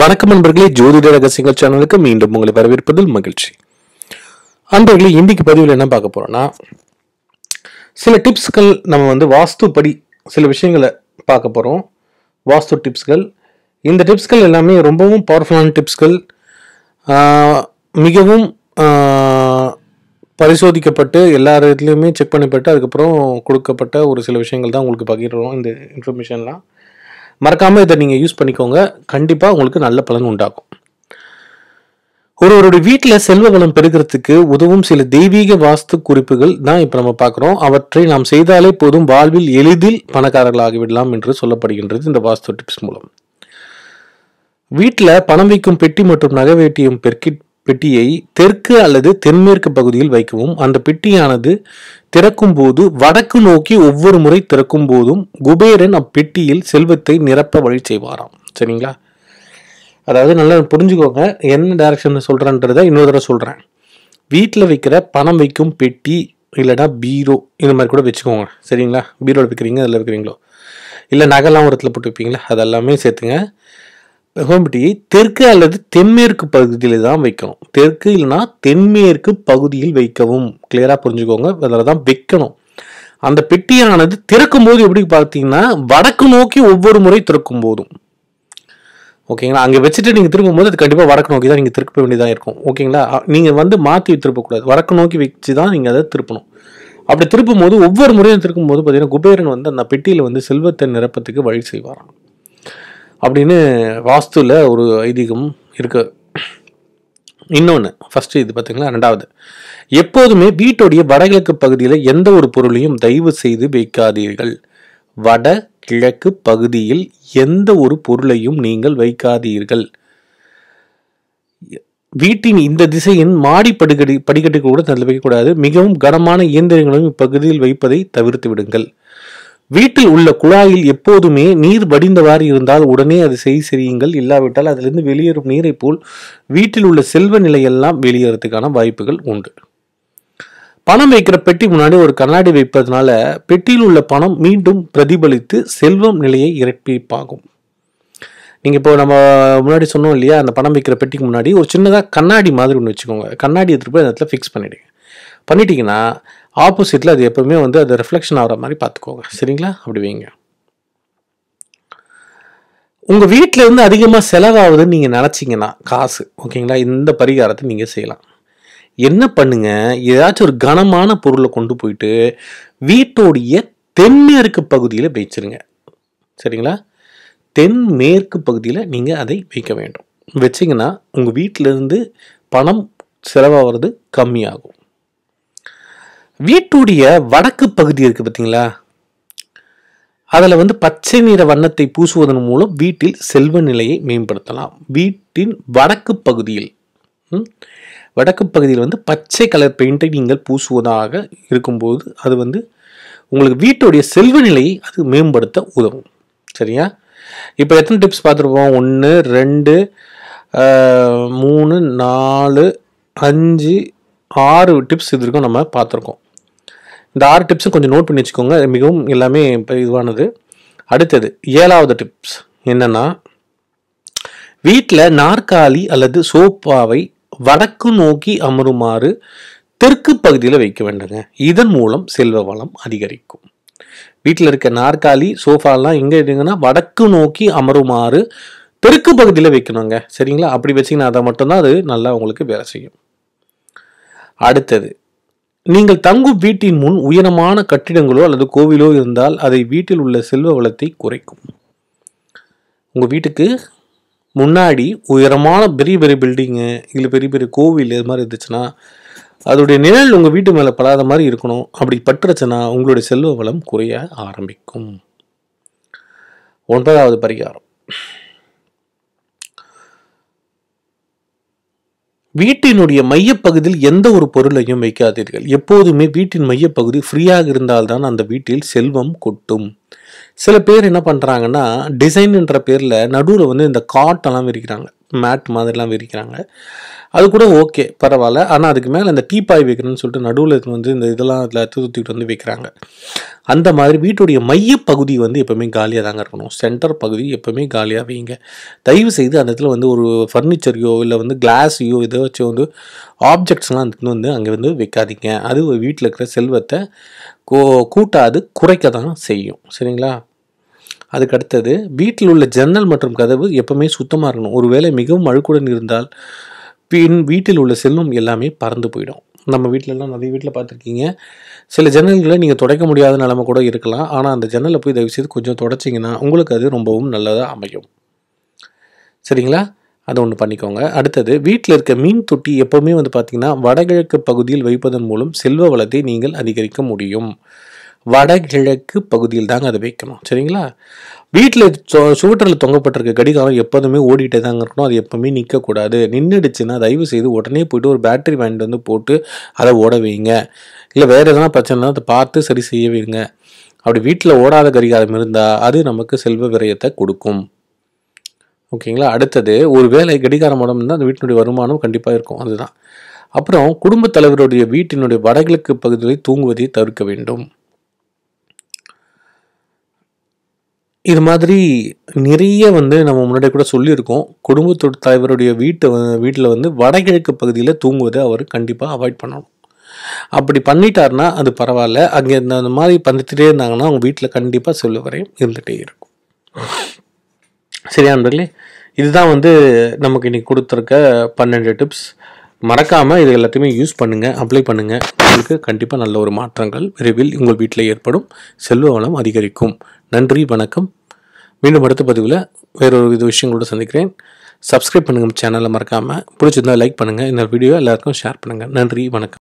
வணக்கம் நண்பர்களே ஜோதிட ரகசியங்கள் சேனலுக்கு மீண்டும் உங்களை வரவேற்பதில் மகிழ்ச்சி அன்பர்களே இன்னைக்கு பதிவில் என்ன பார்க்க போறோம்னா சில டிப்ஸ்கள் நம்ம வந்து வாஸ்துப்படி சில விஷயங்களை பார்க்க போகிறோம் வாஸ்து டிப்ஸ்கள் இந்த டிப்ஸ்கள் எல்லாமே ரொம்பவும் பவர்ஃபுல்லான டிப்ஸ்கள் மிகவும் பரிசோதிக்கப்பட்டு எல்லா இடத்துலையுமே செக் பண்ணப்பட்டு அதுக்கப்புறம் கொடுக்கப்பட்ட ஒரு சில விஷயங்கள் தான் உங்களுக்கு பகிர்றோம் இந்த இன்ஃபர்மேஷன்லாம் மறக்காமல் இதை நீங்கள் யூஸ் பண்ணிக்கோங்க கண்டிப்பாக உங்களுக்கு நல்ல பலன் உண்டாகும் ஒருவருடைய வீட்டில் செல்வ வளம் பெருகிறதுக்கு உதவும் சில தெய்வீக வாஸ்து குறிப்புகள் தான் இப்போ நம்ம பார்க்குறோம் அவற்றை நாம் செய்தாலே போதும் வாழ்வில் எளிதில் பணக்காரர்களாகிவிடலாம் என்று சொல்லப்படுகின்றது இந்த வாஸ்து டிப்ஸ் மூலம் வீட்டில் பணம் வைக்கும் பெட்டி மற்றும் நகை வேட்டியும் பெருக்கி பெட்டியை தெற்கு அல்லது தென்மேற்கு பகுதியில் வைக்கவும் அந்த பெட்டியானது திறக்கும் போது வடக்கு நோக்கி ஒவ்வொரு முறை திறக்கும் போதும் குபேரன் அப்பெட்டியில் செல்வத்தை நிரப்ப வழி செய்வாராம் சரிங்களா அதாவது நல்லா புரிஞ்சுக்கோங்க என்ன டைரக்ஷன் சொல்கிறேன்றதை இன்னொரு தடவை சொல்கிறேன் வீட்டில் வைக்கிற பணம் வைக்கும் பெட்டி இல்லைனா பீரோ இந்த மாதிரி கூட வச்சுக்கோங்க சரிங்களா பீரோவில் வைக்கிறீங்க அதில் வைக்கிறீங்களோ இல்லை நகைலாம் ஒரு இடத்துல போட்டு வைப்பீங்களா அதெல்லாமே சேர்த்துங்க ஹோம்பிட்டியை தெற்கு அல்லது தென்மேற்கு பகுதியில் தான் வைக்கணும் தெற்கு இல்லைன்னா தென்மேற்கு பகுதியில் வைக்கவும் கிளியராக புரிஞ்சுக்கோங்க அதில் தான் வைக்கணும் அந்த பெட்டியானது திறக்கும் போது எப்படி பார்த்தீங்கன்னா வடக்கு நோக்கி ஒவ்வொரு முறை திறக்கும் போதும் ஓகேங்களா அங்கே வச்சுட்டு நீங்கள் திருப்பும் போது அது கண்டிப்பாக வடக்கு நோக்கி தான் நீங்கள் திருப்ப வேண்டியதாக இருக்கும் ஓகேங்களா நீங்கள் வந்து மாற்றி திருப்பக்கூடாது வடக்கு நோக்கி வச்சு தான் நீங்கள் அதை திருப்பணும் அப்படி திருப்பும் போது ஒவ்வொரு முறையும் திருக்கும் போது பார்த்தீங்கன்னா குபேரன் வந்து அந்த பெட்டியில் வந்து செல்வத்தை நிரப்பத்துக்கு வழி செய்வாராம் அப்படின்னு வாஸ்துவில் ஒரு ஐதீகம் இருக்குது இன்னொன்று ஃபஸ்ட்டு இது பார்த்திங்களா ரெண்டாவது எப்போதுமே வீட்டுடைய வடகிழக்கு பகுதியில் எந்த ஒரு பொருளையும் தயவு செய்து வைக்காதீர்கள் வட கிழக்கு பகுதியில் எந்த ஒரு பொருளையும் நீங்கள் வைக்காதீர்கள் வீட்டின் இந்த திசையின் மாடி படுகடி படிக்கட்டு கூட தள்ளி வைக்கக்கூடாது மிகவும் கனமான இயந்திரங்களும் இப்பகுதியில் வைப்பதை தவிர்த்து விடுங்கள் வீட்டில் உள்ள குழாயில் எப்போதுமே நீர் வடிந்தவாறு இருந்தால் உடனே அது செய் செய்யுங்கள் இல்லாவிட்டால் அதிலிருந்து வெளியேறும் நீரை போல் வீட்டில் உள்ள செல்வ நிலையெல்லாம் வெளியேறதுக்கான வாய்ப்புகள் உண்டு பணம் வைக்கிற பெட்டி முன்னாடி ஒரு கண்ணாடி வைப்பதனால பெட்டியில் உள்ள பணம் மீண்டும் பிரதிபலித்து செல்வம் நிலையை இரட்டிப்பாகும் நீங்கள் இப்போ நம்ம முன்னாடி சொன்னோம் இல்லையா அந்த பணம் வைக்கிற பெட்டிக்கு முன்னாடி ஒரு சின்னதாக கண்ணாடி மாதிரி ஒன்று வச்சுக்கோங்க கண்ணாடி எடுத்துகிட்டு போய் அந்த இடத்துல ஃபிக்ஸ் பண்ணிவிடுங்க பண்ணிட்டீங்கன்னா ஆப்போசிட்டில் அது எப்போவுமே வந்து அது ரிஃப்ளெக்ஷன் ஆகிற மாதிரி பார்த்துக்கோங்க சரிங்களா அப்படி வைங்க உங்கள் வீட்டில் இருந்து அதிகமாக செலவாகுதுன்னு நீங்கள் நினச்சிங்கன்னா காசு ஓகேங்களா இந்த பரிகாரத்தை நீங்கள் செய்யலாம் என்ன பண்ணுங்க ஏதாச்சும் ஒரு கனமான பொருளை கொண்டு போயிட்டு வீட்டோடைய தென்மேற்கு பகுதியில் வைச்சிருங்க சரிங்களா தென்மேற்கு பகுதியில் நீங்கள் அதை வைக்க வேண்டும் வச்சிங்கன்னா உங்கள் வீட்டிலேருந்து பணம் செலவாகிறது கம்மியாகும் வீட்டுடைய வடக்கு பகுதி இருக்குது பார்த்தீங்களா அதில் வந்து பச்சை நிற வண்ணத்தை பூசுவதன் மூலம் வீட்டில் செல்வ நிலையை மேம்படுத்தலாம் வீட்டின் வடக்கு பகுதியில் வடக்கு பகுதியில் வந்து பச்சை கலர் பெயிண்டை நீங்கள் பூசுவதாக இருக்கும்போது அது வந்து உங்களுக்கு வீட்டுடைய செல்வ நிலையை அது மேம்படுத்த உதவும் சரியா இப்போ எத்தனை டிப்ஸ் பார்த்துருப்போம் ஒன்று ரெண்டு மூணு நாலு அஞ்சு ஆறு டிப்ஸ் இது வரைக்கும் நம்ம பார்த்துருக்கோம் இந்த ஆறு டிப்ஸும் கொஞ்சம் நோட் பண்ணி வச்சுக்கோங்க மிகவும் எல்லாமே இதுவானது அடுத்தது ஏழாவது டிப்ஸ் என்னென்னா வீட்டில் நாற்காலி அல்லது சோப்பாவை வடக்கு நோக்கி அமருமாறு தெற்கு பகுதியில் வைக்க வேண்டுங்க இதன் மூலம் செல்வ வளம் அதிகரிக்கும் வீட்டில் இருக்க நாற்காலி சோஃபாலாம் எங்கே இருக்குங்கன்னா வடக்கு நோக்கி அமருமாறு தெற்கு பகுதியில் வைக்கணுங்க சரிங்களா அப்படி வச்சிங்கன்னா அதை மட்டும்தான் அது நல்லா உங்களுக்கு வேலை செய்யும் அடுத்தது நீங்கள் தங்கும் வீட்டின் முன் உயரமான கட்டிடங்களோ அல்லது கோவிலோ இருந்தால் அதை வீட்டில் உள்ள செல்வ வளத்தை குறைக்கும் உங்கள் வீட்டுக்கு முன்னாடி உயரமான பெரிய பெரிய பில்டிங்கு இல்லை பெரிய பெரிய கோவில் இது மாதிரி இருந்துச்சுன்னா அதோடைய நிழல் உங்கள் வீட்டு மேலே படாத மாதிரி இருக்கணும் அப்படி பட்டுறச்சுன்னா உங்களுடைய செல்வ வளம் குறைய ஆரம்பிக்கும் ஒன்பதாவது பரிகாரம் வீட்டினுடைய மையப்பகுதியில் எந்த ஒரு பொருளையும் வைக்காதீர்கள் எப்போதுமே வீட்டின் மையப்பகுதி ஃப்ரீயாக இருந்தால்தான் அந்த வீட்டில் செல்வம் கொட்டும் சில பேர் என்ன பண்ணுறாங்கன்னா டிசைன்ன்ற பேரில் நடுவில் வந்து இந்த காட்டெல்லாம் விரிக்கிறாங்க மேட் மாதிரிலாம் விரிக்கிறாங்க அது கூட ஓகே பரவாயில்ல ஆனால் அதுக்கு மேலே அந்த பாய் வைக்கணும்னு சொல்லிட்டு நடுவில் வந்து இந்த இதெல்லாம் அதில் தூத்திக்கிட்டு வந்து வைக்கிறாங்க அந்த மாதிரி வீட்டுடைய மையப்பகுதி வந்து எப்போவுமே காலியாக தாங்க இருக்கணும் சென்டர் பகுதி எப்போவுமே காலியாக வைங்க தயவு செய்து அந்த இடத்துல வந்து ஒரு ஃபர்னிச்சரையோ இல்லை வந்து கிளாஸையோ இதை வச்சு வந்து ஆப்ஜெக்ட்ஸ்லாம் அதுக்குன்னு வந்து அங்கே வந்து வைக்காதீங்க அது வீட்டில் இருக்கிற செல்வத்தை கூட்டாது குறைக்க தான் செய்யும் சரிங்களா அதுக்கு அடுத்தது வீட்டில் உள்ள ஜன்னல் மற்றும் கதவு எப்பவுமே சுத்தமாக இருக்கணும் ஒருவேளை மிகவும் அழுக்குடன் இருந்தால் பின் வீட்டில் உள்ள செல்வம் எல்லாமே பறந்து போயிடும் நம்ம வீட்டிலலாம் நிறைய வீட்டில் பார்த்துருக்கீங்க சில ஜன்னல்களை நீங்கள் துடைக்க முடியாத நிலமை கூட இருக்கலாம் ஆனால் அந்த ஜன்னலை போய் தயவு செய்து கொஞ்சம் தொடச்சிங்கன்னா உங்களுக்கு அது ரொம்பவும் நல்லதாக அமையும் சரிங்களா அதை ஒன்று பண்ணிக்கோங்க அடுத்தது வீட்டில் இருக்க மீன் தொட்டி எப்போவுமே வந்து பார்த்திங்கன்னா வடகிழக்கு பகுதியில் வைப்பதன் மூலம் செல்வ வளத்தை நீங்கள் அதிகரிக்க முடியும் வடகிழக்கு பகுதியில் தாங்க அதை வைக்கணும் சரிங்களா வீட்டில் சுவற்றில் தொங்கப்பட்டிருக்க கடிகாரம் எப்போதுமே ஓடிட்டே தாங்க இருக்கணும் அது எப்போவுமே நிற்கக்கூடாது நின்றுடுச்சுன்னா தயவு செய்து உடனே போயிட்டு ஒரு பேட்டரி வாங்கிட்டு வந்து போட்டு அதை ஓட வைங்க இல்லை வேறு எதனா பிரச்சனைனா அதை பார்த்து சரி செய்ய வைங்க அப்படி வீட்டில் ஓடாத கடிகாரம் இருந்தால் அது நமக்கு செல்வ விரயத்தை கொடுக்கும் ஓகேங்களா அடுத்தது ஒரு வேலை கடிகாரம் உடம்பு இருந்தால் அந்த வீட்டினுடைய வருமானம் கண்டிப்பாக இருக்கும் அதுதான் அப்புறம் குடும்பத் தலைவருடைய வீட்டினுடைய வடகிழக்கு பகுதியில் தூங்குவதை தவிர்க்க வேண்டும் இது மாதிரி நிறைய வந்து நம்ம முன்னாடி கூட சொல்லியிருக்கோம் குடும்பத்தோட தலைவருடைய வீட்டை வீட்டில் வந்து வடகிழக்கு பகுதியில் தூங்குவதை அவர் கண்டிப்பாக அவாய்ட் பண்ணணும் அப்படி பண்ணிட்டாருன்னா அது பரவாயில்ல அங்கே இந்த மாதிரி பண்ணிட்டுட்டே இருந்தாங்கன்னா அவங்க வீட்டில் கண்டிப்பாக சொல்ல வரையும் இருந்துகிட்டே இருக்கும் சரியா இதுதான் வந்து நமக்கு இன்னைக்கு கொடுத்துருக்க பன்னெண்டு டிப்ஸ் மறக்காமல் இது எல்லாத்தையுமே யூஸ் பண்ணுங்கள் அப்ளை பண்ணுங்கள் உங்களுக்கு கண்டிப்பாக நல்ல ஒரு மாற்றங்கள் விரைவில் உங்கள் வீட்டில் ஏற்படும் செல்வ வளம் அதிகரிக்கும் நன்றி வணக்கம் மீண்டும் அடுத்த பதிவில் வேறொரு வித விஷயங்களோட சந்திக்கிறேன் சப்ஸ்கிரைப் பண்ணுங்கள் சேனலில் மறக்காமல் பிடிச்சிருந்தால் லைக் பண்ணுங்கள் இந்த வீடியோ எல்லாருக்கும் ஷேர் பண்ணுங்கள் நன்றி வணக்கம்